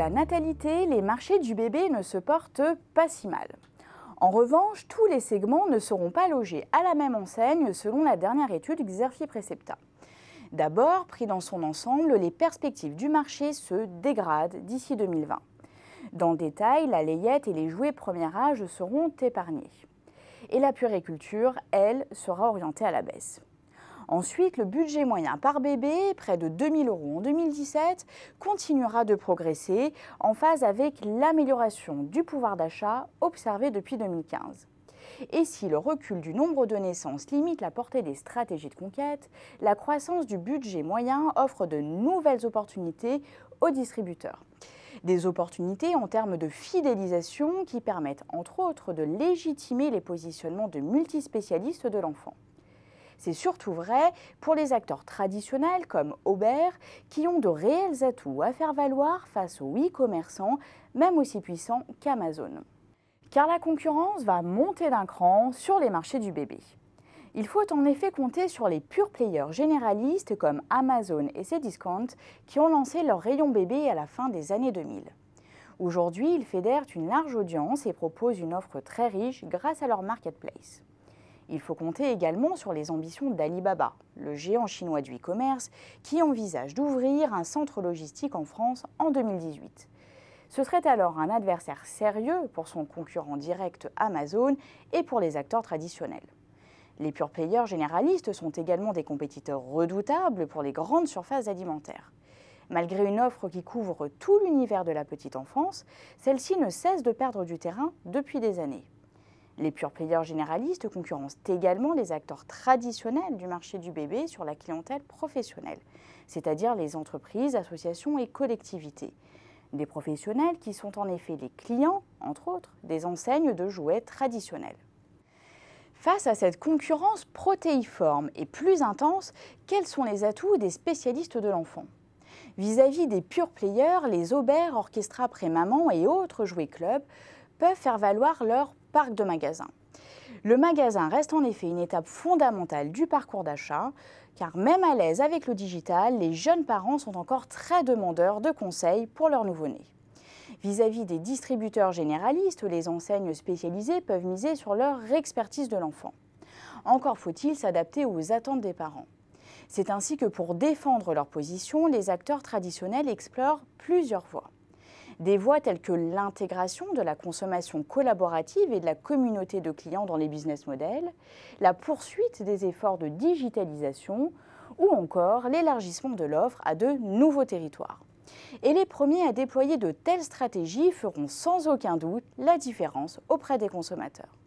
la natalité, les marchés du bébé ne se portent pas si mal. En revanche, tous les segments ne seront pas logés à la même enseigne selon la dernière étude Xerfi Precepta. D'abord, pris dans son ensemble, les perspectives du marché se dégradent d'ici 2020. Dans le détail, la layette et les jouets premier âge seront épargnés. Et la puriculture, elle, sera orientée à la baisse. Ensuite, le budget moyen par bébé, près de 2000 euros en 2017, continuera de progresser en phase avec l'amélioration du pouvoir d'achat observé depuis 2015. Et si le recul du nombre de naissances limite la portée des stratégies de conquête, la croissance du budget moyen offre de nouvelles opportunités aux distributeurs. Des opportunités en termes de fidélisation qui permettent entre autres de légitimer les positionnements de multispécialistes de l'enfant. C'est surtout vrai pour les acteurs traditionnels comme Aubert, qui ont de réels atouts à faire valoir face aux e-commerçants, même aussi puissants qu'Amazon. Car la concurrence va monter d'un cran sur les marchés du bébé. Il faut en effet compter sur les purs players généralistes comme Amazon et ses discounts qui ont lancé leur rayon bébé à la fin des années 2000. Aujourd'hui, ils fédèrent une large audience et proposent une offre très riche grâce à leur marketplace. Il faut compter également sur les ambitions d'Alibaba, le géant chinois du e-commerce, qui envisage d'ouvrir un centre logistique en France en 2018. Ce serait alors un adversaire sérieux pour son concurrent direct Amazon et pour les acteurs traditionnels. Les pure payeurs généralistes sont également des compétiteurs redoutables pour les grandes surfaces alimentaires. Malgré une offre qui couvre tout l'univers de la petite enfance, celle-ci ne cesse de perdre du terrain depuis des années. Les pure players généralistes concurrencent également les acteurs traditionnels du marché du bébé sur la clientèle professionnelle, c'est-à-dire les entreprises, associations et collectivités. Des professionnels qui sont en effet les clients, entre autres, des enseignes de jouets traditionnels. Face à cette concurrence protéiforme et plus intense, quels sont les atouts des spécialistes de l'enfant Vis-à-vis des pure players, les auberts, Orchestra Pré-Maman et autres jouets clubs peuvent faire valoir leur parc de magasins. Le magasin reste en effet une étape fondamentale du parcours d'achat, car même à l'aise avec le digital, les jeunes parents sont encore très demandeurs de conseils pour leur nouveau-né. Vis-à-vis des distributeurs généralistes, les enseignes spécialisées peuvent miser sur leur expertise de l'enfant. Encore faut-il s'adapter aux attentes des parents. C'est ainsi que pour défendre leur position, les acteurs traditionnels explorent plusieurs voies. Des voies telles que l'intégration de la consommation collaborative et de la communauté de clients dans les business models, la poursuite des efforts de digitalisation ou encore l'élargissement de l'offre à de nouveaux territoires. Et les premiers à déployer de telles stratégies feront sans aucun doute la différence auprès des consommateurs.